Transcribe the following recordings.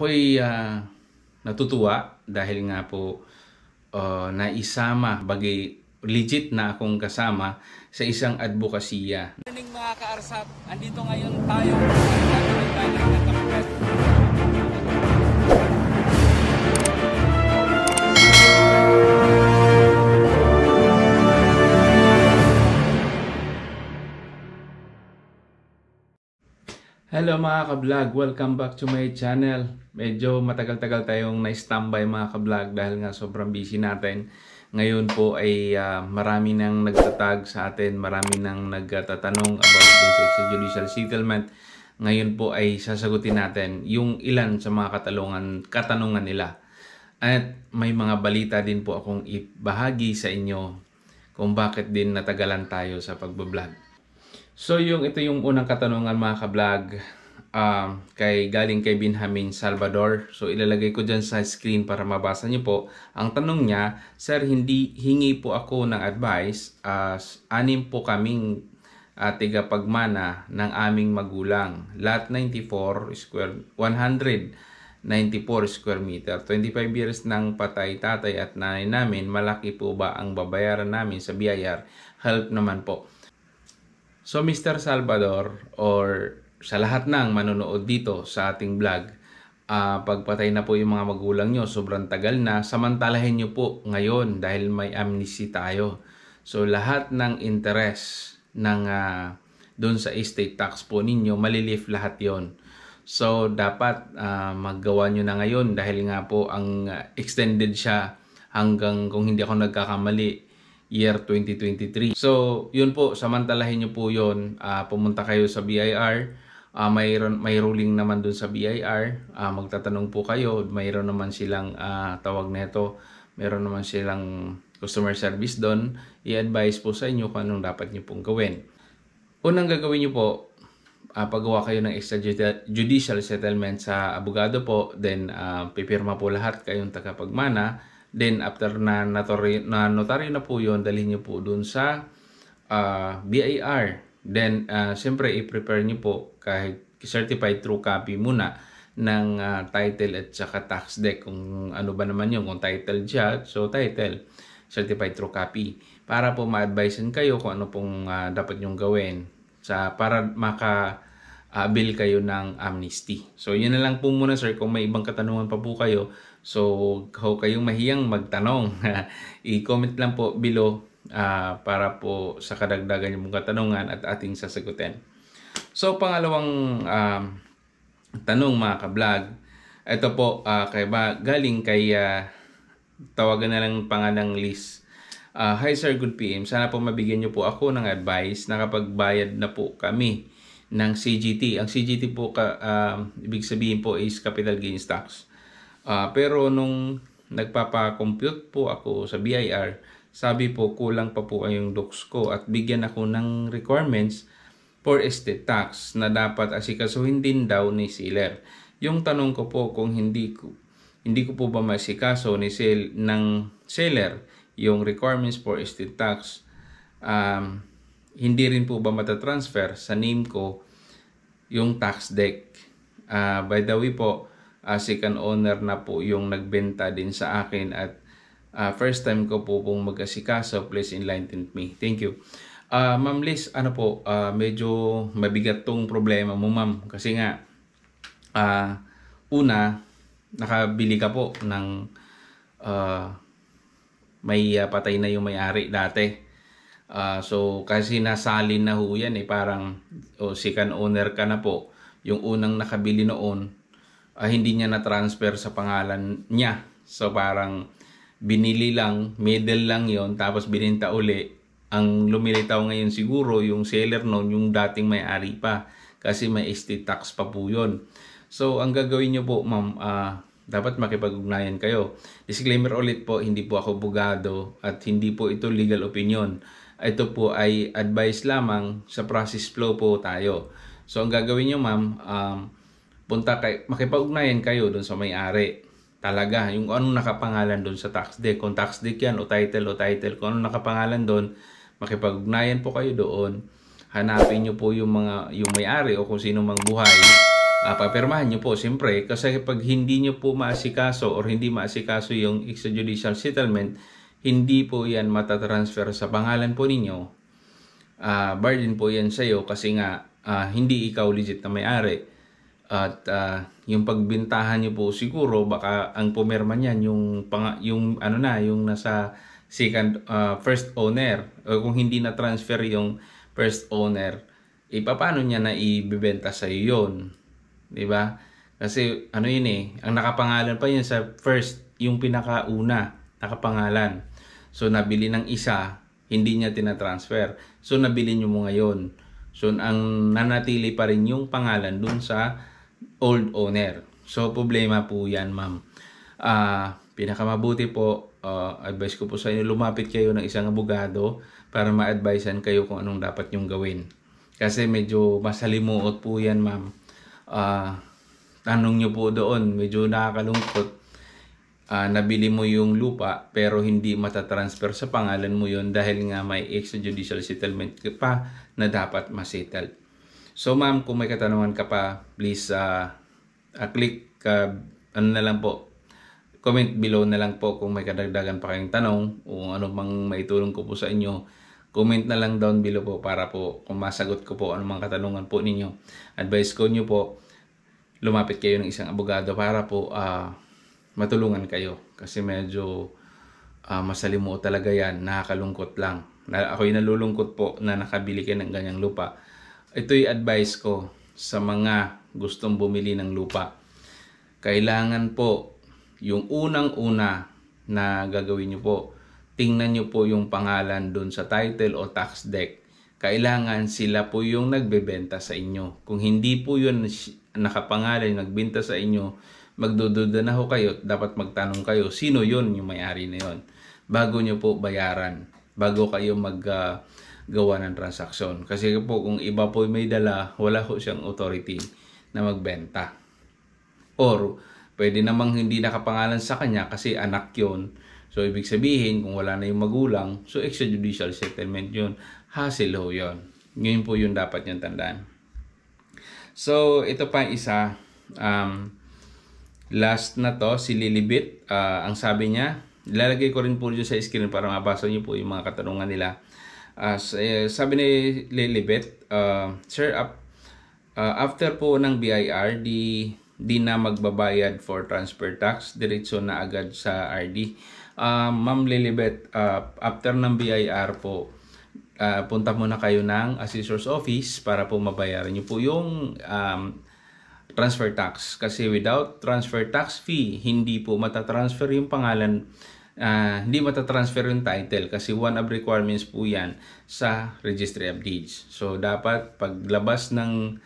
ako'y uh, natutuwa dahil nga po uh, naisama, bagay legit na akong kasama sa isang advokasya. Mga kaarsap, andito ngayon tayo Hello mga ka-vlog, welcome back to my channel. Medyo matagal-tagal tayong na-standby mga ka-vlog dahil nga sobrang busy natin. Ngayon po ay uh, marami nang nagtatag sa atin, marami nang nagtatanong about dun sa extrajudicial settlement. Ngayon po ay sasagutin natin yung ilan sa mga katalungan, katanungan nila. At may mga balita din po akong ibahagi sa inyo kung bakit din natagalan tayo sa pagbablog. So yung ito yung unang katanungan mga ka-vlog um, kay galing kay Benjamin Salvador. So ilalagay ko diyan sa screen para mabasa niyo po. Ang tanong niya, "Sir, hindi hingi po ako ng advice as uh, anim po kaming uh, ah, tigapagmana ng aming magulang. Lot 94 square 194 square meter. 25 years ng patay tatay at nanay namin. Malaki po ba ang babayaran namin sa BIR? Help naman po." So Mr. Salvador or sa lahat ng manonood dito sa ating vlog, uh, pagpatay na po yung mga magulang nyo, sobrang tagal na, samantalahin nyo po ngayon dahil may amnesty tayo. So lahat ng interest ng uh, ah, doon sa estate tax po ninyo, malilift lahat yon. So dapat uh, maggawa nyo na ngayon dahil nga po ang extended siya hanggang kung hindi ako nagkakamali year 2023. So, yun po, samantalahin nyo po yun. Uh, pumunta kayo sa BIR. Uh, ah, mayroon, may ruling naman dun sa BIR. Uh, ah, magtatanong po kayo. Mayroon naman silang uh, tawag nito. Mayroon naman silang customer service doon. I-advise po sa inyo kung anong dapat nyo pong gawin. Unang gagawin nyo po, uh, paggawa kayo ng extrajudicial settlement sa abogado po. Then, uh, pipirma po lahat kayong tagapagmana Then after na notary, na notaryo na po yon dalhin niyo po doon sa uh, ah, BIR. Then uh, siyempre i-prepare niyo po kahit certified true copy muna ng uh, title at saka tax deck kung ano ba naman 'yon, kung title siya so title certified true copy para po ma-advisean kayo kung ano pong uh, dapat nyong gawin sa para maka uh, bill kayo ng amnesty. So yun na lang po muna sir kung may ibang katanungan pa po kayo. So ho kayong mahiyang magtanong. I-comment lang po below uh, para po sa kadagdagan yung katanungan at ating sasagutin. So pangalawang um, tanong mga ka-vlog. Ito po uh, kay ba galing kay uh, tawagan na lang pangalang Liz. Uh, Hi sir, good PM. Sana po mabigyan niyo po ako ng advice na kapag bayad na po kami ng CGT. Ang CGT po, ka, uh, ibig sabihin po is capital gains tax. Uh, pero nung nagpapa-compute po ako sa BIR, sabi po kulang pa po ay yung docs ko at bigyan ako ng requirements for estate tax na dapat asikasuhin din daw ni seller. Yung tanong ko po kung hindi ko hindi ko po ba masikaso ni sell, ng seller yung requirements for estate tax um, hindi rin po ba matatransfer sa name ko yung tax deck? Uh, by the way po, uh, second owner na po yung nagbenta din sa akin at uh, first time ko po pong mag-asikaso, please enlighten me. Thank you. Uh, ma'am Liz, ano po, uh, medyo mabigat tong problema mo ma'am kasi nga uh, una, nakabili ka po ng uh, may uh, patay na yung may-ari dati. Uh, so kasi nasalin na ho yan eh, parang o oh, second owner ka na po. Yung unang nakabili noon, uh, hindi niya na-transfer sa pangalan niya. So parang binili lang, middle lang yon tapos bininta uli. Ang lumilitaw ngayon siguro yung seller noon, yung dating may-ari pa. Kasi may estate tax pa po yun. So ang gagawin niyo po ma'am, uh, dapat makipag-ugnayan kayo. Disclaimer ulit po, hindi po ako bugado at hindi po ito legal opinion. Ito po ay advice lamang sa process flow po tayo. So ang gagawin nyo ma'am, um, punta kay, makipag-ugnayan kayo doon sa may-ari. Talaga, yung anong nakapangalan doon sa tax deck. Kung tax deck yan o title o title, kung anong nakapangalan doon, makipag-ugnayan po kayo doon. Hanapin nyo po yung, mga, yung may-ari o kung sino mang buhay. Uh, papirmahan nyo po, siyempre. Kasi pag hindi nyo po maasikaso or hindi maasikaso yung extrajudicial settlement, hindi po yan matatransfer sa pangalan po ninyo. Uh, burden po yan sa iyo kasi nga uh, hindi ikaw legit na may-ari. At uh, yung pagbintahan niyo po siguro baka ang pumirma niyan yung pang, yung ano na yung nasa second uh, first owner o kung hindi na transfer yung first owner ipapaano eh, niya na ibebenta sa iyo yon 'di ba kasi ano yun eh ang nakapangalan pa yun sa first yung pinakauna nakapangalan So nabili ng isa, hindi niya tinatransfer. So nabili niyo mo ngayon. So ang nanatili pa rin yung pangalan dun sa old owner. So problema po 'yan, ma'am. Ah, uh, pinakamabuti po uh, advice ko po sa inyo lumapit kayo ng isang abogado para ma-advisean kayo kung anong dapat yung gawin. Kasi medyo masalimuot po 'yan, ma'am. Ah, uh, tanong niyo po doon, medyo nakakalungkot uh, nabili mo yung lupa pero hindi matatransfer sa pangalan mo yon dahil nga may extrajudicial settlement pa na dapat masettle. So ma'am, kung may katanungan ka pa, please uh, uh, click uh, ano na lang po, comment below na lang po kung may kadagdagan pa kayong tanong o ano mang maitulong ko po sa inyo. Comment na lang down below po para po kung masagot ko po anumang katanungan po ninyo. Advice ko nyo po, lumapit kayo ng isang abogado para po uh, matulungan kayo. Kasi medyo uh, masalimuot talaga yan. Nakakalungkot lang. Na, ako'y nalulungkot po na nakabili kayo ng ganyang lupa. Ito'y advice ko sa mga gustong bumili ng lupa. Kailangan po yung unang-una na gagawin nyo po, tingnan nyo po yung pangalan dun sa title o tax deck. Kailangan sila po yung nagbebenta sa inyo. Kung hindi po yun nakapangalan, nagbenta sa inyo, magdududa na ho kayo, dapat magtanong kayo, sino yon yung may-ari na yon bago nyo po bayaran, bago kayo mag uh, gawa ng transaksyon. Kasi po kung iba po may dala, wala ho siyang authority na magbenta. Or pwede namang hindi nakapangalan sa kanya kasi anak yon So, ibig sabihin, kung wala na yung magulang, so extrajudicial settlement yun. Hassle ho yun. Ngayon po yun dapat yung tandaan. So, ito pa isa. Um, Last na to, si Lilibit. Uh, ah, ang sabi niya, ilalagay ko rin po dyan sa screen para mabasa niyo po yung mga katanungan nila. Uh, sabi ni Lilibet, uh, ah, Sir, up, uh, after po ng BIR, di, di na magbabayad for transfer tax, diretso na agad sa RD. Uh, Ma'am Lilibet, uh, after ng BIR po, uh, punta muna kayo ng assessor's office para po mabayaran niyo po yung um, transfer tax. Kasi without transfer tax fee, hindi po matatransfer yung pangalan, uh, hindi matatransfer yung title kasi one of requirements po yan sa Registry of Deeds. So dapat paglabas ng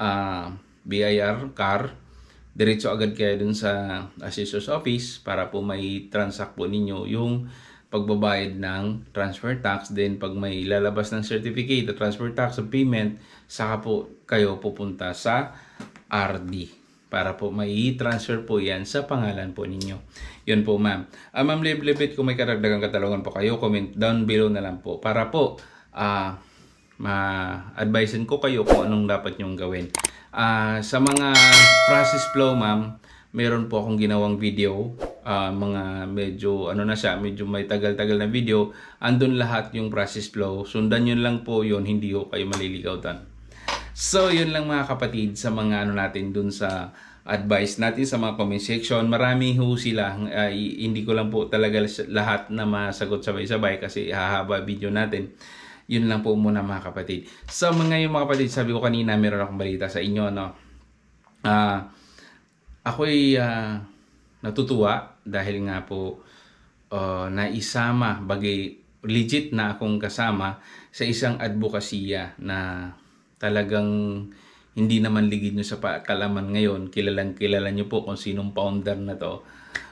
uh, ah, BIR, CAR, diretso agad kayo dun sa assessor's office para po may transact po ninyo yung pagbabayad ng transfer tax. Then pag may lalabas ng certificate, the transfer tax of payment, saka po kayo pupunta sa RD para po mai transfer po yan sa pangalan po ninyo. Yun po ma'am. Uh, ma'am Liblibit, kung may karagdagang katalungan po kayo, comment down below na lang po para po uh, ma-advisein ko kayo kung anong dapat nyong gawin. Uh, sa mga process flow ma'am, meron po akong ginawang video, uh, mga medyo ano na siya, medyo may tagal-tagal na video, andun lahat yung process flow. Sundan yun lang po yun, hindi ho kayo maliligaw tan. So, yun lang mga kapatid sa mga ano natin dun sa advice natin sa mga comment section. Marami ho sila. Uh, hindi ko lang po talaga lahat na masagot sabay-sabay kasi hahaba video natin. Yun lang po muna mga kapatid. So mga yung mga kapatid, sabi ko kanina meron akong balita sa inyo. No? Uh, ah, ako'y uh, natutuwa dahil nga po uh, naisama, bagay legit na akong kasama sa isang advokasya na talagang hindi naman ligid nyo sa kalaman ngayon, kilalang kilala nyo po kung sinong founder na to.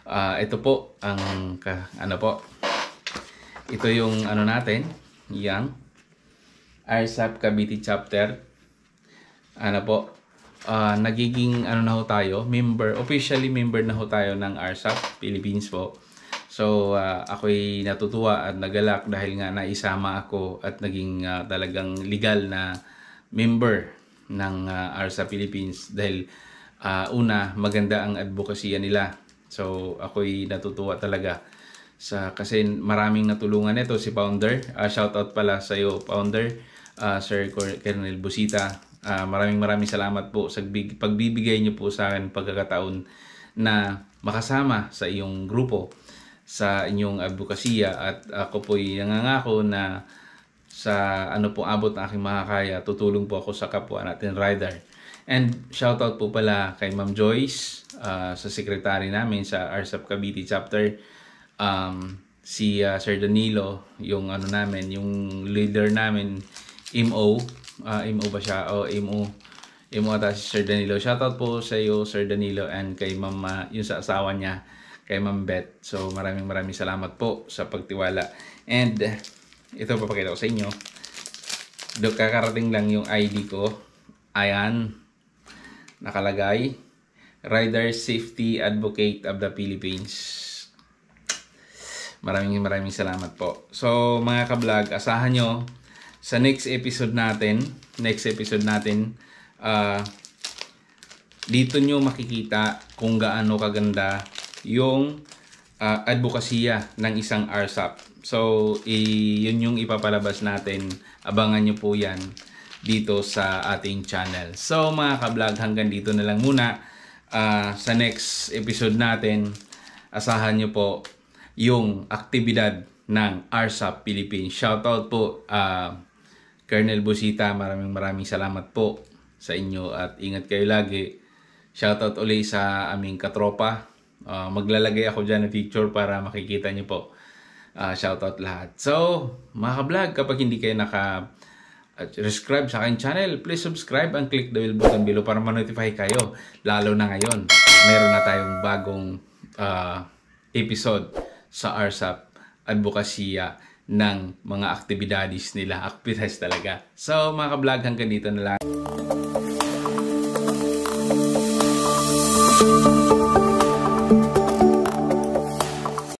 Uh, ito po ang, ka, ano po, ito yung ano natin, yang RSAP Cavite Chapter. Ano po, uh, nagiging ano na ho tayo, member, officially member na ho tayo ng RSAP Philippines po. So uh, ako'y natutuwa at nagalak dahil nga naisama ako at naging uh, talagang legal na member ng uh, ah, ARSA Philippines dahil uh, una maganda ang advokasya nila. So ako'y natutuwa talaga sa kasi maraming natulungan nito si Founder. Uh, ah, shout out pala sa iyo Founder, uh, Sir Colonel Busita. Uh, maraming maraming salamat po sa pagbibigay niyo po sa akin pagkakataon na makasama sa iyong grupo sa inyong advokasya at ako po'y nangangako na sa ano po abot na aking makakaya, tutulong po ako sa kapwa natin rider. And shoutout po pala kay Ma'am Joyce, uh, sa sekretary namin sa RSAP Cavite chapter. Um, si uh, Sir Danilo, yung ano namin, yung leader namin, MO, uh, ah, MO ba siya? O, MO. MO ata si Sir Danilo. Shoutout po sa iyo, Sir Danilo, and kay Mama, yung sa asawa niya, kay Ma'am Beth. So, maraming maraming salamat po sa pagtiwala. And ito papakita ko sa inyo. Do kakarating lang yung ID ko. Ayan. Nakalagay. Rider Safety Advocate of the Philippines. Maraming maraming salamat po. So mga ka-vlog, asahan nyo sa next episode natin, next episode natin, uh, dito nyo makikita kung gaano kaganda yung uh, advokasya ng isang RSAP So, yun yung ipapalabas natin. Abangan nyo po yan dito sa ating channel. So, mga ka-vlog, hanggang dito na lang muna. Uh, sa next episode natin, asahan nyo po yung aktibidad ng RSAP Philippines. Shoutout po, uh, Colonel Busita, maraming maraming salamat po sa inyo at ingat kayo lagi. Shoutout ulit sa aming katropa. Uh, maglalagay ako dyan ng picture para makikita nyo po Uh, shoutout lahat. So, mga ka-vlog, kapag hindi kayo naka at ah, subscribe sa akin channel, please subscribe and click the bell button below para ma-notify kayo. Lalo na ngayon, meron na tayong bagong uh, episode sa RSAP Advocacia ng mga aktibidades nila. Activities talaga. So mga ka-vlog, hanggang dito na lang.